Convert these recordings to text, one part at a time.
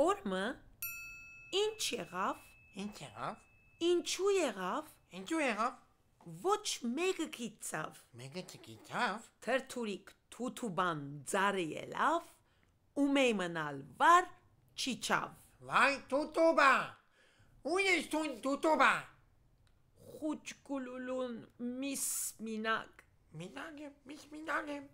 Օրմը ինչ եղավ։ Ինչ եղավ։ Ինչու եղավ։ Ինչու եղավ։ Ոչ մեկը գիծավ։ Մեկը չգիծավ։ Թրթուրիկ թութուբան ծարը ելավ ու մեյ մնալ վար չիչավ։ Վայ թութուբա։ Ու ես տուն թութուբա։ Խուճկուլուլուն միս մինակ։ Մինակ եմ, միս մինակ եմ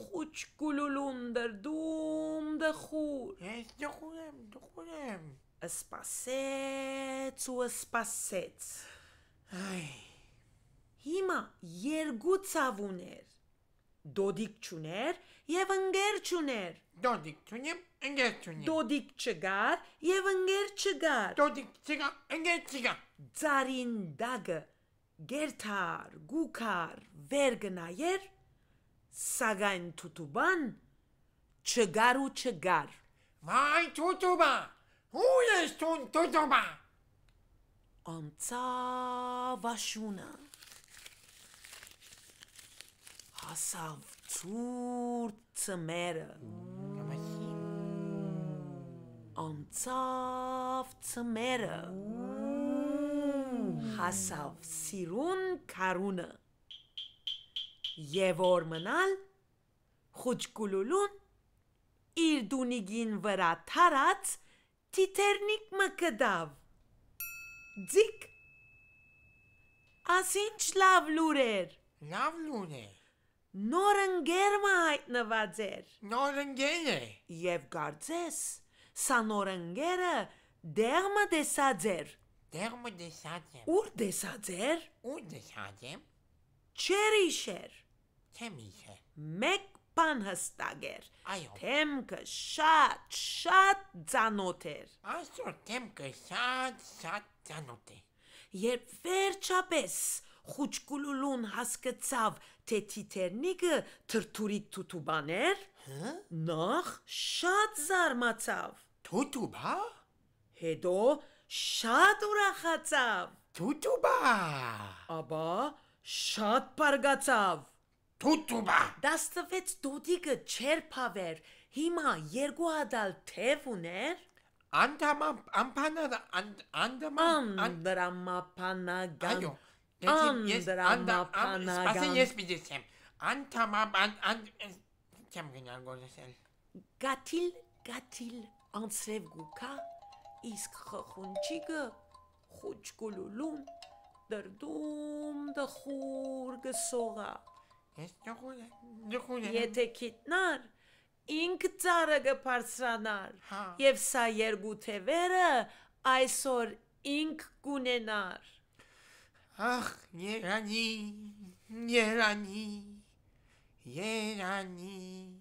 խուչկուլուլուն դեր դում դխուր։ դե Ես դխուր դե եմ, դխուր դե եմ։ Սպասեց ու սպասեց։ Այ։ Հիմա երկու ցավ ուներ։ Դոդիկ չուներ եւ ընկեր չուներ։ Դոդիկ չունեմ, ընկեր չունեմ։ Դոդիկ չգար եւ ընկեր չգար։ Դոդիկ չգա, ընկեր չգա։ Ծարին դագը գերթար, գուքար, վերգնայեր Սակայն Թութուբան չգար ու չգար։ Վայ Թութուբա, ու ես տուն Թութուբա։ Անցավ աշունը։ Հասավ ծուրտ ծմերը։ Անցավ ծմերը։ Հասավ սիրուն կարունը եւ որ մնալ խուճկուլուլուն իր դունիգին վրա թարած թիթերնիկ մկդավ ձիկ ասինչ լավ լուր էր լավ լուր էր նոր ընկերմը հայտնված էր նոր ընկեր է եւ գարձես սա նոր ընկերը դեղմը դեսած էր դեղմը դեսած էր ուր դեսած էր ուր դեսած էր չերիշեր Թեմիքը։ Մեկ բան հստակ էր։ Այո։ Թեմքը շատ, շատ ծանոթ էր։ Այսօր թեմքը շատ, շատ ծանոթ է։ Երբ վերջապես խուճկուլուլուն հասկացավ, թե թիթեռնիկը թրթուրի թութուբաներ, նախ շատ զարմացավ։ Թութուբա։ Հետո շատ ուրախացավ։ Թութուբա։ Աբա շատ բարգացավ։ Թուտուբա։ Դաստվեց դոդիկը չերփավեր։ Հիմա երկու հադալ թև ուներ։ Անդամամ ամփանա անդամամ անդրամապանագան։ Այո։ Ես անդրամապանագան։ Սպասի ես միջեցեմ։ Անդամամ անդ չեմ գնալ գոլեսել։ Գաթիլ գաթիլ անցրև գուկա իսկ խխունչիկը խուճկուլուլուն դրդում դխուր գսողա։ Ես նխուն նխուն Եթե քիտնար ինք ծառը կբարձրանար հա։ եւ սա երկու թևերը այսօր ինք կունենար Ախ, երանի, երանի, երանի